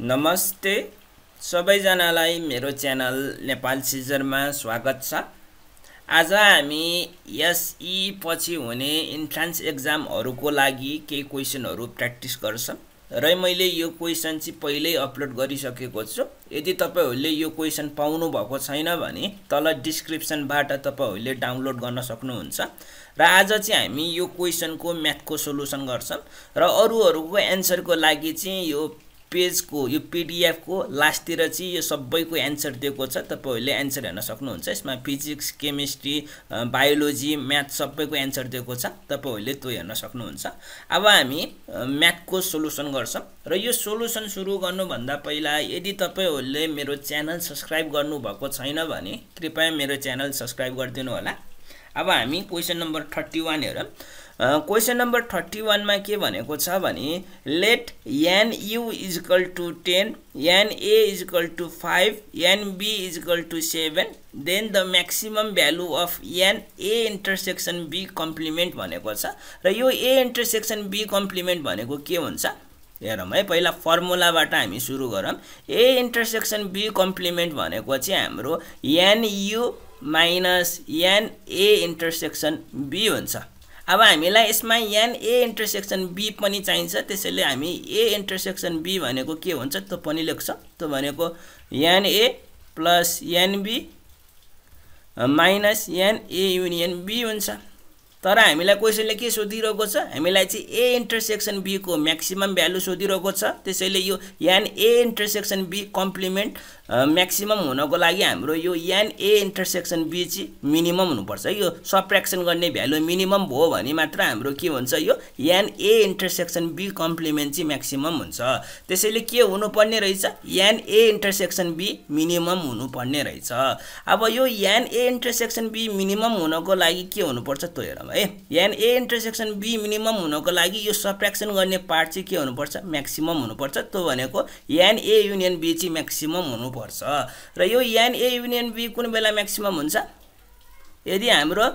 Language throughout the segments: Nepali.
नमस्ते सबैजनालाई मेरो च्यानल नेपाल सिजरमा स्वागत छ आज हामी एसई पछि हुने इन्ट्रान्स एक्जामहरूको लागि केही क्वेसनहरू प्र्याक्टिस गर्छौँ र मैले यो क्वेसन चाहिँ पहिल्यै अपलोड गरिसकेको छु यदि तपाईँहरूले यो क्वेसन पाउनुभएको छैन भने तल डिस्क्रिप्सनबाट तपाईँहरूले डाउनलोड गर्न सक्नुहुन्छ र आज चाहिँ हामी यो क्वेसनको म्याथको सोल्युसन गर्छौँ र अरूहरूको एन्सरको लागि चाहिँ यो पेजको यो पिडिएफको लास्टतिर चाहिँ यो सबैको एन्सर दिएको छ तपाईँहरूले एन्सर हेर्न सक्नुहुन्छ यसमा फिजिक्स केमिस्ट्री बायोलोजी म्याथ सबैको एन्सर दिएको छ तपाईँहरूले त्यो हेर्न सक्नुहुन्छ अब हामी म्याथको सोलुसन गर्छौँ र यो सोलुसन सुरु गर्नुभन्दा पहिला यदि तपाईँहरूले मेरो च्यानल सब्सक्राइब गर्नुभएको छैन भने कृपया मेरो च्यानल सब्सक्राइब गरिदिनु होला अब हामी क्वेसन नम्बर थर्टी वान हेरौँ क्वेसन नम्बर थर्टी वानमा के भनेको छ भने let n U is equal to ten n A is equal to five n B is equal to seven then the maximum value of n A intersection B complement भनेको छ र यो ए इन्टरसेक्सन बी कम्प्लिमेन्ट भनेको के हुन्छ हेरौँ है पहिला फर्मुलाबाट हामी सुरु गरौँ ए इन्टरसेक्सन बी कम्प्लिमेन्ट भनेको चाहिँ हाम्रो n U minus n A intersection B हुन्छ अब हामीलाई यसमा यहाँ ए इन्टरसेक्सन बी पनि चाहिन्छ त्यसैले हामी ए इन्टरसेक्सन बी भनेको के हुन्छ त्यो पनि लेख्छ त्यो भनेको यहाँ A plus n B minus n A union B हुन्छ तर हामीलाई क्वेसनले के सोधिरहेको छ हामीलाई चाहिँ ए इन्टरसेक्सन बीको म्याक्सिमम् भ्यालु सोधिरहेको छ त्यसैले यो n A intersection B complement maximum हुनको लागि हाम्रो यो यान ए इन्टरसेक्सन बी चाहिँ मिनिमम हुनुपर्छ यो सप्रेक्सन गर्ने भ्यालु मिनिमम भयो भने मात्र हाम्रो के हुन्छ यो n A intersection B complement चाहिँ म्याक्सिमम हुन्छ त्यसैले के हुनुपर्ने रहेछ यान ए इन्टरसेक्सन बी मिनिमम हुनुपर्ने रहेछ अब यो n A intersection B minimum हुनको लागि के हुनुपर्छ त्यो हेरौँ है यहाँ ए इन्टरसेक्सन बी मिनिमम हुनको लागि यो सप्रेक्सन गर्ने पार्ट चाहिँ के हुनुपर्छ म्याक्सिमम हुनुपर्छ त्यो भनेको यान ए युनियन बी चाहिँ म्याक्सिमम हुनुपर्छ र यो यान ए युनियन बी कुन बेला म्याक्सिमम हुन्छ यदि हाम्रो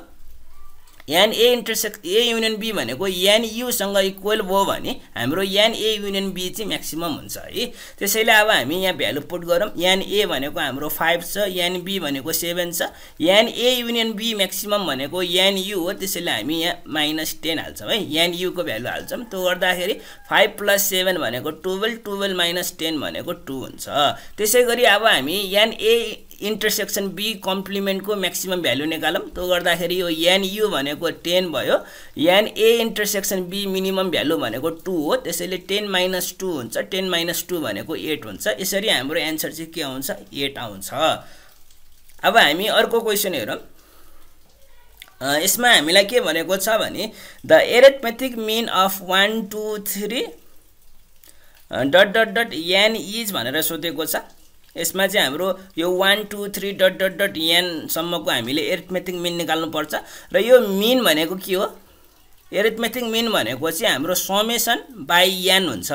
n A intersect A union B भनेको यान युसँग इक्वल भयो भने हाम्रो यान ए युनियन बी चाहिँ म्याक्सिमम हुन्छ है त्यसैले अब हामी यहाँ भ्यालु पुट गरौँ यान ए भनेको हाम्रो फाइभ छ यान बी भनेको सेभेन छ यान ए युनियन बी म्याक्सिमम भनेको यान यु हो त्यसैले हामी यहाँ माइनस टेन हाल्छौँ है यान युको भ्यालु हाल्छौँ त्यो गर्दाखेरि फाइभ प्लस सेभेन भनेको टुवेल्भ टुवेल्भ माइनस टेन भनेको टू हुन्छ त्यसै गरी अब हामी एन ए इन्टरसेक्सन बी कम्प्लिमेन्टको म्याक्सिमम् भ्यालु निकालौँ त्यो गर्दाखेरि यो एन यु भनेको टेन भयो n A intersection B minimum value भनेको टू हो त्यसैले टेन माइनस टू हुन्छ टेन माइनस टू भनेको एट हुन्छ यसरी हाम्रो एन्सर चाहिँ के आउँछ एट आउँछ अब हामी अर्को क्वेसन हेरौँ यसमा हामीलाई के भनेको छ भने the arithmetic mean of one two three dot dot dot n is भनेर सोधेको छ यसमा चाहिँ हाम्रो यो one two three dot dot dot एनसम्मको हामीले एरिथमेटिक मिन निकाल्नुपर्छ र यो मिन भनेको के हो एरिथमेटिक मिन भनेको चाहिँ हाम्रो समेसन बाई यान हुन्छ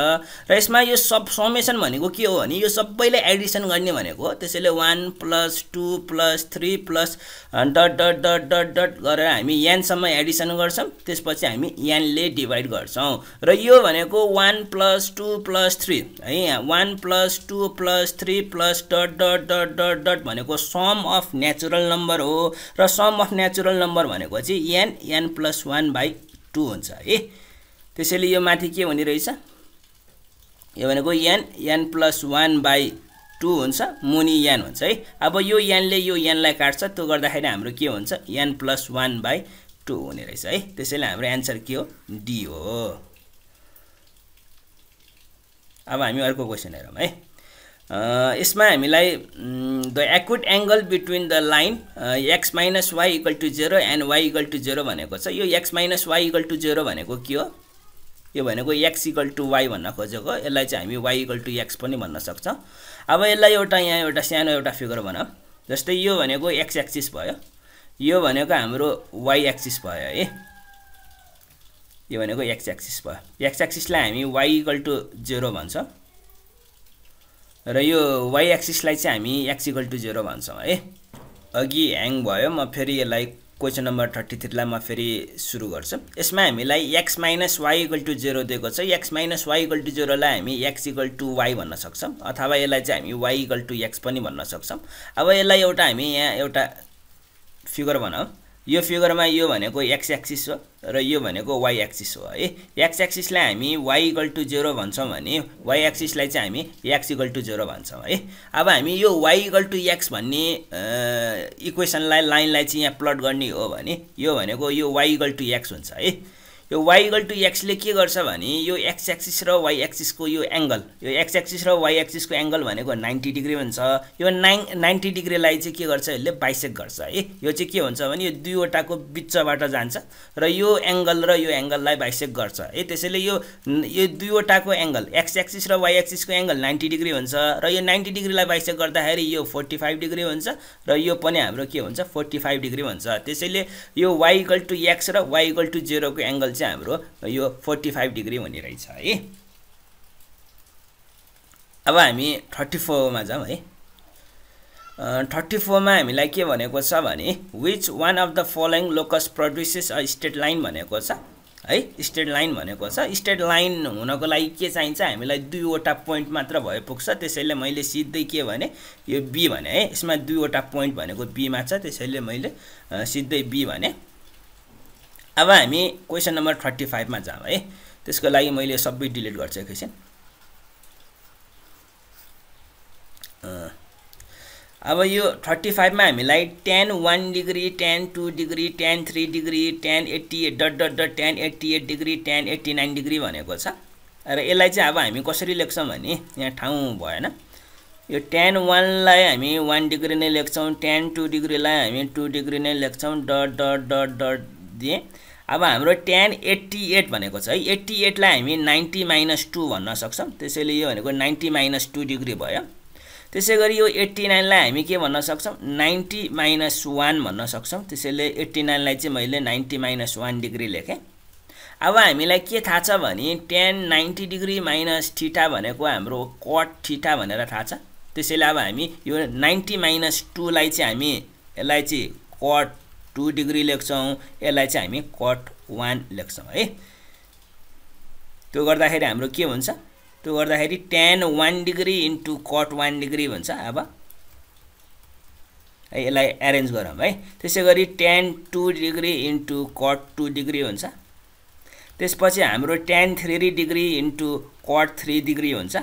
र यसमा यो सब समेसन भनेको के हो भने यो सबैले एडिसन गर्ने भनेको हो त्यसैले one plus two plus three plus dot dot dot dot dot गरेर हामी यानसम्म एडिसन गर्छौँ त्यसपछि हामी यानले डिभाइड गर्छौँ र यो भनेको one plus two plus three है one plus two plus three plus dot dot dot dot dot भनेको सम अफ नेचुरल नम्बर हो र सम अफ नेचुरल नम्बर भनेको चाहिँ यान यान प्लस वान बाई टू हुन्छ है त्यसैले यो माथि के हुने रहेछ यो भनेको यान यान प्लस वान बाई टू हुन्छ मुनि यान हुन्छ है अब यो यानले यो यानलाई काट्छ त्यो गर्दाखेरि हाम्रो के हुन्छ यान प्लस वान बाई टू हुने रहेछ है त्यसैले हाम्रो एन्सर के हो डी हो अब हामी अर्को क्वेसन हेरौँ है यसमा हामीलाई the acute angle between the line x minus y equal to zero and y equal to zero भनेको छ यो x minus y equal to zero भनेको के हो यो भनेको एक्स इक्वल टु वाइ भन्न खोजेको यसलाई चाहिँ हामी वाई इक्वल टु एक्स पनि भन्न सक्छौँ अब यसलाई एउटा यहाँ एउटा सानो एउटा फिगर भनौँ जस्तै यो भनेको एक्स एक्सिस भयो यो भनेको हाम्रो वाइ एक्सिस भयो है यो भनेको एक्स एक्सिस भयो एक्स एक्सिसलाई हामी वाई इक्वल टु जेरो भन्छौँ र यो वाइ एक्सिसलाई चाहिँ हामी एक्सिकल टु जेरो भन्छौँ है अघि ह्याङ भयो म फेरि यसलाई क्वेसन नम्बर थर्टी थ्रीलाई म फेरि सुरु गर्छु यसमा हामीलाई x minus y equal to zero दिएको छ x minus y equal to जेरोलाई हामी एक्स इक्वल टु वाइ भन्न सक्छौँ अथवा यसलाई चाहिँ हामी वाई इक्वल टु एक्स पनि भन्न सक्छौँ अब यसलाई एउटा हामी यहाँ एउटा फिगर बनाऊ यो फिगरमा यो भनेको एक्स एक्सिस हो र यो भनेको वाइ एक्सिस हो है एक्स एक्सिसलाई हामी वाइ इक्वल टु जेरो भन्छौँ भने वाइ एक्सिसलाई चाहिँ हामी एक्स इक्वल टु जेरो भन्छौँ है अब हामी यो वाइ इक्वल टु एक्स भन्ने इक्वेसनलाई लाइनलाई चाहिँ यहाँ प्लट गर्ने हो भने यो भनेको यो वाइ इक्वल टु एक्स हुन्छ है यो वाइगल टु एक्सले के गर्छ भने यो एक्स एक्सिस र वाइ एक्सिसको यो एङ्गल यो एक्स एक्सिस र वाइ एक्सिसको एङ्गल भनेको नाइन्टी डिग्री हुन्छ यो नाइन नाइन्टी डिग्रीलाई चाहिँ के गर्छ यसले बाइसेक गर्छ है यो चाहिँ के हुन्छ भने यो दुईवटाको बिचबाट जान्छ र यो एङ्गल र यो एङ्गललाई बाइसेक गर्छ है त्यसैले यो यो दुईवटाको एङ्गल एक्स एक्सिस र वाइ एक्सिसको एङ्गल नाइन्टी डिग्री हुन्छ र यो नाइन्टी डिग्रीलाई बाइसेक गर्दाखेरि यो फोर्टी फाइभ डिग्री हुन्छ र यो पनि हाम्रो के हुन्छ फोर्टी फाइभ डिग्री हुन्छ त्यसैले यो वाइगल टु एक्स र वाइगल टु जेरोको एङ्गल चाहिँ चाहिँ हाम्रो यो फोर्टी फाइभ डिग्री हुने रहेछ है अब हामी थर्टी फोरमा जाउँ है थर्टी फोरमा हामीलाई के भनेको छ भने which one of the following locus produces a straight line भनेको छ है स्टेट लाइन भनेको छ स्टेट लाइन हुनको लागि के चाहिन्छ हामीलाई दुईवटा पोइन्ट मात्र भए पुग्छ त्यसैले मैले सिधै के भने यो बी भने है यसमा दुईवटा पोइन्ट भनेको बीमा छ त्यसैले मैले सिधै बी भने अब हामी क्वेसन नम्बर थर्टी फाइभमा जाउँ है त्यसको लागि मैले सबै डिलिट गर्छु एकैछिन अब यो थर्टी फाइभमा हामीलाई tan one degree tan two degree tan three degree tan eighty eight dot dot dot tan eighty eight degree tan eighty nine degree भनेको छ र यसलाई चाहिँ अब हामी कसरी लेख्छौँ भने यहाँ ठाउँ भएन यो टेन वानलाई हामी वान डिग्री नै लेख्छौँ टेन टू डिग्रीलाई हामी टू डिग्री नै लेख्छौँ डट डट डट डट दिएँ अब हाम्रो टेन एट्टी एट भनेको छ है एट्टी एटलाई हामी नाइन्टी माइनस टू भन्न सक्छौँ त्यसैले यो भनेको नाइन्टी माइनस टू डिग्री भयो त्यसै गरी यो एट्टी नाइनलाई हामी के भन्न सक्छौँ नाइन्टी माइनस वान भन्न सक्छौँ त्यसैले एट्टी नाइनलाई चाहिँ मैले नाइन्टी माइनस वान डिग्री लेखेँ अब हामीलाई के थाहा छ भने tan ninety degree minus theta भनेको हाम्रो कट ठिटा भनेर थाहा छ त्यसैले अब हामी यो नाइन्टी माइनस टूलाई चाहिँ हामी यसलाई चाहिँ कट टु डिग्री लेख्छौँ यसलाई चाहिँ हामी कट वान लेख्छौँ है त्यो गर्दाखेरि हाम्रो के भन्छ त्यो गर्दाखेरि tan one degree into cot one degree भन्छ अब है यसलाई एरेन्ज गरौँ है त्यसै गरी tan two degree into cot two degree हुन्छ त्यसपछि हाम्रो tan three degree into cot three degree हुन्छ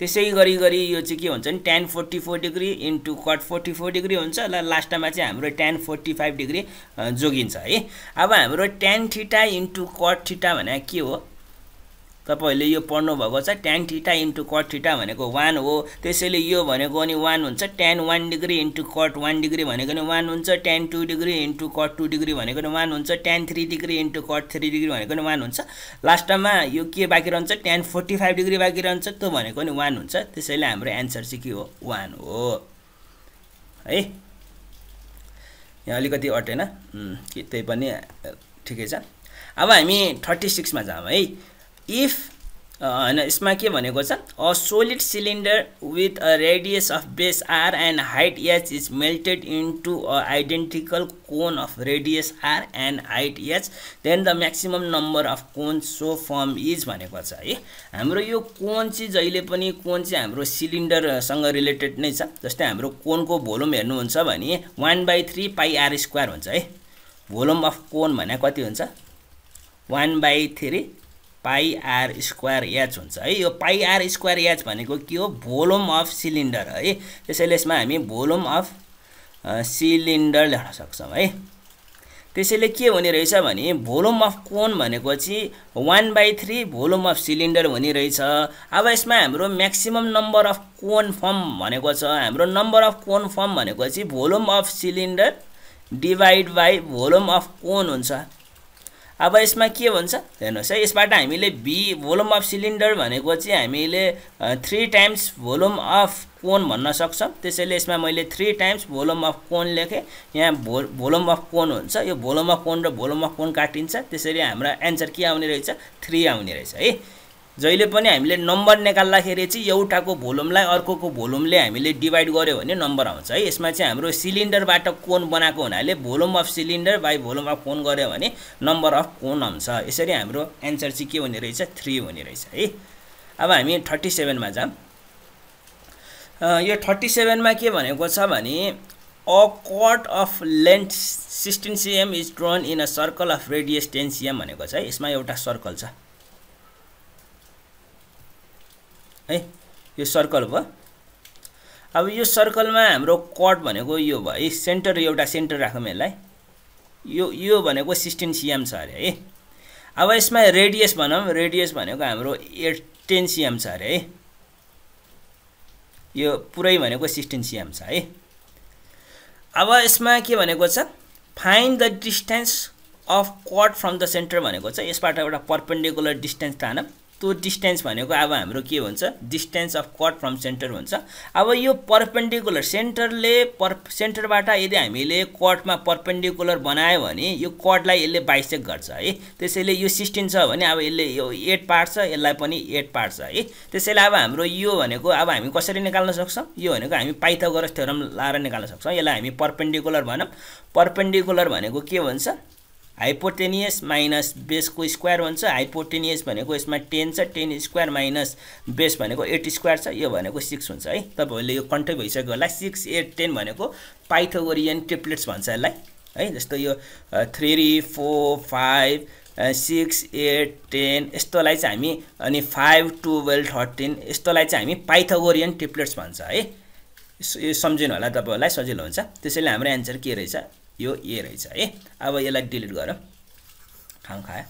त्यसै गरी गरी यो चाहिँ के हुन्छ भने tan forty four degree into cot forty four degree हुन्छ ल लास्टमा चाहिँ हाम्रो टेन फोर्टी फाइभ डिग्री जोगिन्छ है अब हाम्रो tan theta into cot theta भने के हो तपाईँहरूले यो पढ्नुभएको छ tan theta into cot theta भनेको वान हो त्यसैले यो भनेको नि वान हुन्छ tan one degree into cot one degree भनेको नि वान हुन्छ tan two degree into cot two degree भनेको नि वान हुन्छ tan three degree into cot three degree भनेको नि वान हुन्छ लास्टमा यो के बाँकी रहन्छ ट्यान फोर्टी फाइभ डिग्री बाँकी रहन्छ त्यो भनेको नि वान हुन्छ त्यसैले हाम्रो एन्सर चाहिँ के हो वान हो है यहाँ अलिकति अटेन त्यही पनि ठिकै छ अब हामी थर्टी सिक्समा जाउँ है इफ uh, होइन यसमा के भनेको छ a solid cylinder with a radius of base r and height h is melted into a identical cone of radius r and height h then the maximum number of cone so form is भनेको छ है हाम्रो यो कोन चाहिँ जहिले पनि कोन चाहिँ हाम्रो सिलिन्डरसँग रिलेटेड नै छ जस्तै हाम्रो कोनको भोल्युम हेर्नुहुन्छ भने one by three pi r square हुन्छ है भोल्युम अफ कोन भने कति हुन्छ one by three pi r square h हुन्छ है यो पाई आर स्क्वायर एच भनेको के हो भोलुम अफ सिलिन्डर है त्यसैले यसमा हामी भोलुम अफ सिलिन्डर लेख्न सक्छौँ है त्यसैले के हुने रहेछ भने भोलुम अफ कोन भनेको चाहिँ one by three volume of cylinder हुने रहेछ अब यसमा हाम्रो maximum number of cone form भनेको छ हाम्रो नम्बर अफ कोन फर्म भनेको चाहिँ volume of cylinder divide by volume of cone हुन्छ अब यसमा के भन्छ हेर्नुहोस् है यसबाट हामीले बी भोल्युम अफ सिलिन्डर भनेको चाहिँ हामीले three times volume of cone भन्न सक्छौँ त्यसैले यसमा मैले three times volume of cone लेखेँ यहाँ भो भोल्युम अफ कोन हुन्छ यो भोल्युम अफ कोन र भोल्युम अफ कोन काटिन्छ त्यसरी हाम्रो एन्सर के आउने रहेछ थ्री आउने रहेछ है जहिले पनि हामीले नम्बर निकाल्दाखेरि चाहिँ एउटाको भोल्युमलाई अर्कोको भोल्युमले हामीले डिभाइड गऱ्यो भने नम्बर आउँछ है यसमा चाहिँ हाम्रो सिलिन्डरबाट कोन बनाएको हुनाले volume of cylinder by volume of cone गऱ्यो भने नम्बर अफ कोन आउँछ यसरी हाम्रो एन्सर चाहिँ के हुने रहेछ थ्री हुने रहेछ है अब हामी थर्टी सेभेनमा जाऊँ यो थर्टी सेभेनमा के भनेको छ भने a cut of length sixteen cm is drawn in a circle of radius ten cm भनेको छ है यसमा एउटा सर्कल छ है यो सर्कल भयो अब यो सर्कलमा हाम्रो कट भनेको यो भयो है सेन्टर एउटा सेन्टर राखौँ यसलाई यो यो भनेको सिक्सटिन सिएम छ अरे है अब यसमा रेडियस भनौँ रेडियस भनेको हाम्रो एटेन टेन सिएम छ अरे है यो पुरै भनेको सिक्सटिन सिएम छ है अब यसमा के भनेको छ find the distance of cut from the centre भनेको छ यसबाट एउटा पर्पेन्डिकुलर डिस्टेन्स तानौँ त्यो डिस्टेन्स भनेको अब हाम्रो के हुन्छ distance of cut from centre हुन्छ अब यो पर्पेन्डिकुलर सेन्टरले पर सेन्टरबाट यदि हामीले कटमा पर्पेन्डिकुलर बनायो भने यो कटलाई यसले बाइसेक गर्छ है त्यसैले यो सिस्टिन छ भने अब यसले यो एट पार्ट छ यसलाई पनि एट पार्ट छ है त्यसैले अब हाम्रो यो भनेको अब हामी कसरी निकाल्न सक्छौँ यो भनेको हामी पाइथागोरस थ्योरम लाएर निकाल्न सक्छौँ यसलाई हामी पर्पेन्डिकुलर भनौँ पर्पेन्डिकुलर भनेको के भन्छ हाइपोटेनियस माइनस बेसको स्क्वायर हुन्छ हाइपोटेनियस भनेको यसमा टेन छ टेन स्क्वायर माइनस बेस भनेको एट स्क्वायर छ यो भनेको सिक्स हुन्छ है तपाईँहरूले यो कन्ठै भइसक्यो होला सिक्स एट टेन भनेको पाइथोरियन ट्रिप्लेट्स भन्छ यसलाई है जस्तो यो three four five six eight ten यस्तोलाई चाहिँ हामी अनि फाइभ टुवेल्भ थर्टिन यस्तोलाई चाहिँ हामी पाइथागोरियन ट्रिप्लेट्स भन्छ है यो सम्झिनु होला तपाईँहरूलाई सजिलो हुन्छ त्यसैले हाम्रो एन्सर के रहेछ यो ए रहेछ है अब यसलाई डिलिट गर खाम खायो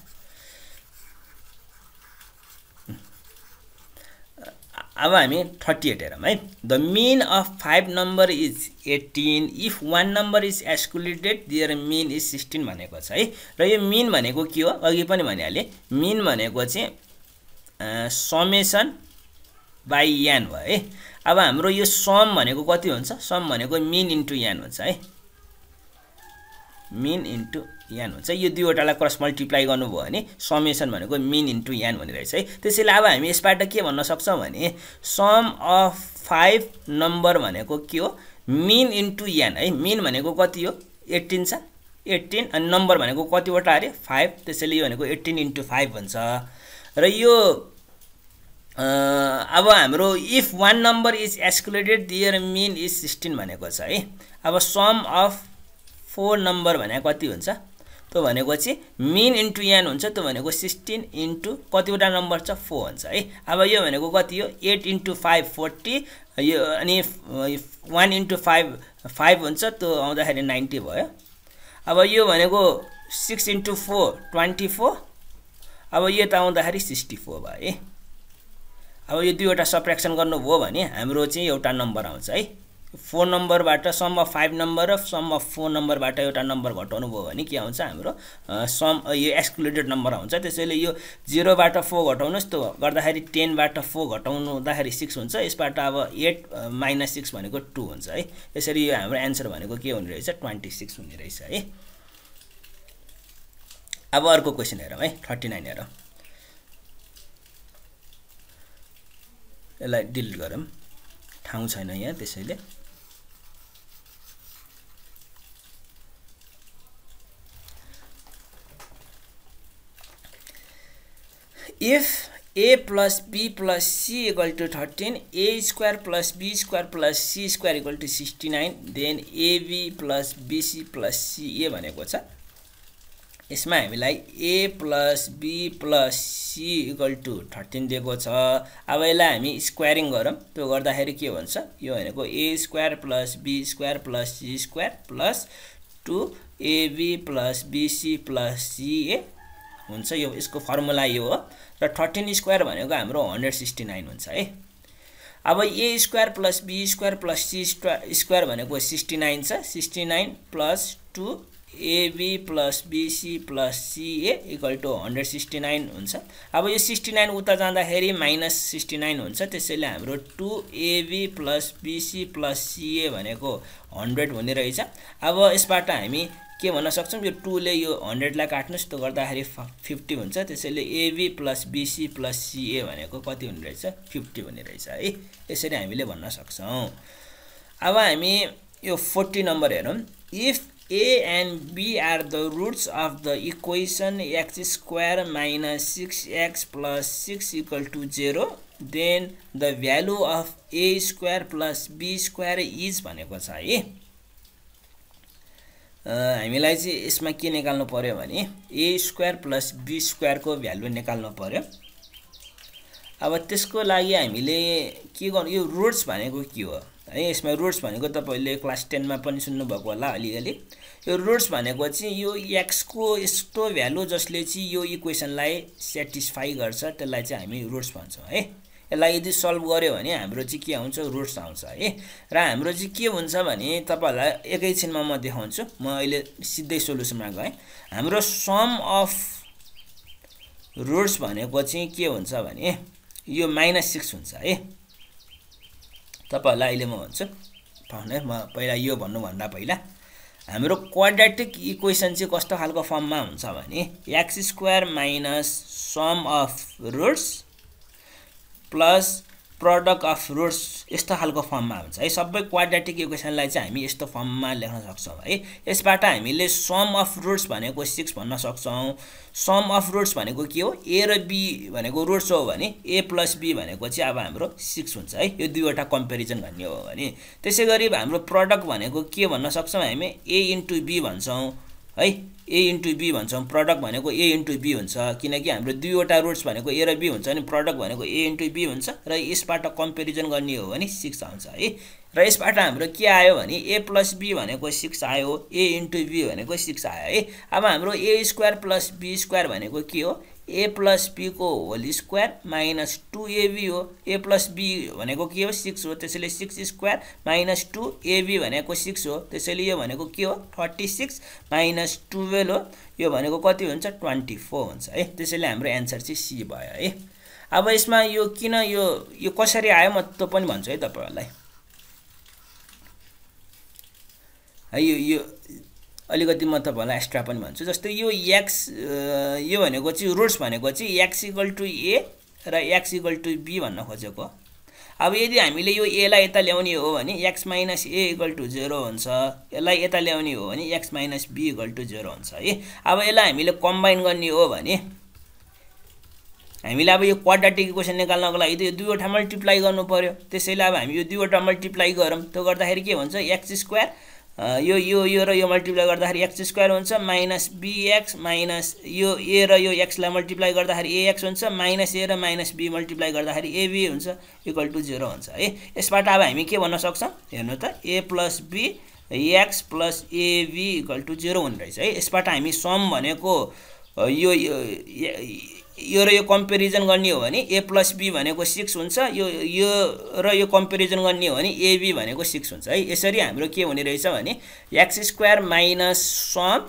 अब हामी थर्टी एट हेरौँ है the mean of five number is eighteen if one number is excluded their mean is sixteen भनेको छ है र यो मिन भनेको के हो अघि पनि भनिहालेँ मिन भनेको चाहिँ समेसन बाई यान भयो है अब हाम्रो यो सम भनेको कति हुन्छ सम भनेको मिन इन्टु यान हुन्छ है मिन इन्टु यान हुन्छ यो दुईवटालाई क्रस मल्टिप्लाई गर्नुभयो भने समेसन भनेको मिन इन्टु यान रहेछ है त्यसैले अब हामी यसबाट के भन्न सक्छौँ भने सम अफ फाइभ नम्बर भनेको के हो मिन इन्टु यान है मिन भनेको कति हो एट्टिन छ एट्टिन अनि नम्बर भनेको कतिवटा अरे फाइभ त्यसैले यो भनेको एट्टिन इन्टु फाइभ भन्छ र यो अब हाम्रो if one number is excluded their mean is sixteen भनेको छ है अब सम अफ फोर नम्बर भने कति हुन्छ त्यो भनेपछि मिन इन्टु यान हुन्छ त्यो भनेको सिक्सटिन इन्टु कतिवटा नम्बर छ फोर हुन्छ है अब यो भनेको कति हो एट इन्टु फाइभ फोर्टी यो अनि वान इन्टु फाइभ फाइभ हुन्छ त्यो आउँदाखेरि नाइन्टी भयो अब यो भनेको six into four twenty four अब यो त आउँदाखेरि सिक्सटी फोर भयो है अब यो दुईवटा सप्रेक्सन गर्नुभयो भने हाम्रो चाहिँ एउटा नम्बर आउँछ है फोन नम्बरबाट सम अफ फाइभ नम्बर र सम अफ फोर नम्बरबाट एउटा नम्बर घटाउनु भयो भने के आउँछ हाम्रो सम यो एक्सक्लुडेड नम्बर आउँछ त्यसैले यो जिरोबाट फोर घटाउनुहोस् त्यो गर्दाखेरि टेनबाट फोर घटाउनु हुँदाखेरि सिक्स हुन्छ यसबाट अब एट माइनस सिक्स भनेको टू हुन्छ है यसरी यो हाम्रो एन्सर भनेको के हुने रहेछ ट्वेन्टी सिक्स हुने रहेछ है अब अर्को क्वेसन हेरौँ है थर्टी नाइन हेरौँ यसलाई डिलिट गरौँ ठाउँ छैन यहाँ त्यसैले if a plus b plus c equal to thirteen a square plus b square plus c square equal to sixty nine then ab plus bc plus ca भनेको छ यसमा हामीलाई a plus b plus c equal to thirteen दिएको छ अब यसलाई हामी स्क्वायरिङ गरौँ त्यो गर्दाखेरि के भन्छ यो भनेको a square plus b square plus c square plus two ab plus bc plus ca हुन्छ यो यसको फर्मुला यो हो र थर्टिन स्क्वायर भनेको हाम्रो हन्ड्रेड सिक्सटी नाइन हुन्छ है अब a square plus b square plus c square square भनेको सिक्सटी नाइन छ sixty nine plus two ab plus bc plus ca equal to hundred sixty nine हुन्छ अब यो सिक्सटी नाइन उता जाँदाखेरि माइनस सिक्सटी नाइन हुन्छ त्यसैले हाम्रो two ab plus bc plus ca भनेको हन्ड्रेड हुने रहेछ अब यसबाट हामी के भन्न सक्छौँ यो टूले यो हन्ड्रेडलाई काट्नुहोस् त्यो गर्दाखेरि फिफ्टी हुन्छ त्यसैले AB plus bc plus ca भनेको कति हुने रहेछ फिफ्टी हुने रहेछ है यसरी हामीले भन्न सक्छौँ अब हामी यो फोर्टी नम्बर हेरौँ if a and b are the roots of the equation x square minus six x plus six equal to zero then the value of a square plus b square is भनेको छ है हामीलाई चाहिँ यसमा के निकाल्नु पऱ्यो भने ए स्क्वायर प्लस बी स्क्वायरको भ्यालु निकाल्नु पऱ्यो अब त्यसको लागि हामीले के गर्नु यो रुट्स भनेको के हो है यसमा रुट्स भनेको तपाईँले क्लास टेनमा पनि सुन्नुभएको होला अलिअलि यो रुट्स भनेको चाहिँ यो एक्सको यस्तो भ्यालु जसले चाहिँ यो इक्वेसनलाई सेटिस्फाई गर्छ त्यसलाई चाहिँ हामी रुट्स भन्छौँ है यसलाई यदि सल्भ गऱ्यो भने हाम्रो चाहिँ के आउँछ रुट्स आउँछ है र हाम्रो चाहिँ के हुन्छ भने तपाईँहरूलाई एकैछिनमा म देखाउँछु म अहिले सिधै सोल्युसनमा गएँ हाम्रो सम अफ रुट्स भनेको चाहिँ के हुन्छ भने यो माइनस सिक्स हुन्छ है तपाईँहरूलाई अहिले म भन्छु पाउनु म पहिला यो भन्नुभन्दा पहिला हाम्रो क्वाड्रेटिक इक्वेसन चाहिँ कस्तो खालको फर्ममा हुन्छ भने x square minus sum of roots plus product of roots यस्तो खालको फर्ममा हुन्छ है सबै क्वाड्रेटिक इक्वेसनलाई चाहिँ हामी यस्तो फर्ममा लेख्न सक्छौँ है यसबाट हामीले सम अफ रुट्स भनेको सिक्स भन्न सक्छौँ सम अफ रुट्स भनेको के हो ए र बी भनेको रुट्स हो भने ए प्लस बी भनेको चाहिँ अब हाम्रो सिक्स हुन्छ है यो दुईवटा कम्पेरिजन भन्ने हो भने त्यसै गरी हाम्रो प्रडक्ट भनेको के भन्न सक्छौँ हामी ए इन्टु बी भन्छौँ है ए इन्टु बी भन्छौँ प्रडक्ट भनेको ए इन्टु बी हुन्छ किनकि हाम्रो दुईवटा रुट्स भनेको ए र बी हुन्छ अनि प्रडक्ट भनेको ए इन्टु बी हुन्छ र यसबाट कम्पेरिजन गर्ने हो भने सिक्स आउँछ है र यसबाट हाम्रो के आयो भने ए प्लस बी भनेको सिक्स आयो ए इन्टु बी भनेको सिक्स आयो है अब हाम्रो a square plus b square भनेको के हो ए प्लस बीको whole square minus two ab हो ए प्लस बी भनेको के हो सिक्स हो त्यसैले six square minus two ab भनेको सिक्स हो त्यसैले यो भनेको के हो थर्टी सिक्स माइनस टुवेल्भ हो यो भनेको कति हुन्छ ट्वेन्टी फोर हुन्छ है त्यसैले हाम्रो एन्सर चाहिँ सी भयो है अब यसमा यो किन यो यो कसरी आयो म त्यो पनि भन्छु है तपाईँहरूलाई है यो यो अलिकति म तपाईँलाई एक्स्ट्रा पनि भन्छु जस्तै यो एक्स यो भनेको चाहिँ रुट्स भनेको चाहिँ एक्सिकल टु ए र एक्सिकल टु बी भन्न खोजेको अब यदि हामीले यो एलाई यता ल्याउने हो भने x minus a equal to zero हुन्छ यसलाई यता ल्याउने हो भने x minus b equal to zero हुन्छ है अब यसलाई हामीले कम्बाइन गर्ने हो भने हामीले अब यो क्वाड्रेटिक इक्वेसन निकाल्नको लागि त यो दुईवटा मल्टिप्लाई गर्नु पऱ्यो त्यसैले अब हामी यो दुईवटा मल्टिप्लाई गरौँ त्यो गर्दाखेरि के हुन्छ एक्स स्क्वायर यो यो यो र यो मल्टिप्लाई गर्दाखेरि एक्स स्क्वायर हुन्छ माइनस बिएक्स माइनस यो ए र यो एक्सलाई मल्टिप्लाई गर्दाखेरि एएक्स हुन्छ माइनस ए र माइनस बी मल्टिप्लाई गर्दाखेरि एबी हुन्छ इक्वल टु जिरो हुन्छ है यसबाट अब हामी के भन्न सक्छौँ हेर्नु त a plus b x plus ab equal to zero हुने रहेछ है यसबाट हामी सम भनेको यो यो र यो कम्पेरिजन गर्ने हो भने ए प्लस बी भनेको सिक्स हुन्छ यो यो र यो कम्पेरिजन गर्ने हो भने एबी भनेको सिक्स हुन्छ है यसरी हाम्रो के हुने रहेछ भने x square minus sum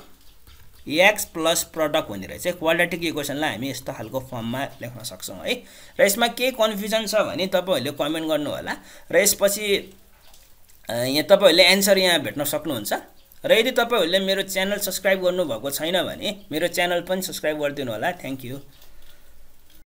x plus product हुने रहेछ क्वाड्रेटिक इक्वेसनलाई हामी यस्तो खालको फर्ममा लेख्न सक्छौँ है र यसमा केही कन्फ्युजन छ भने तपाईँहरूले कमेन्ट गर्नु होला र यसपछि यहाँ तपाईँहरूले एन्सर यहाँ भेट्न सक्नुहुन्छ र यदि तपाईँहरूले मेरो च्यानल सब्सक्राइब गर्नुभएको छैन भने मेरो च्यानल पनि सब्सक्राइब गरिदिनु होला थ्याङ्क यू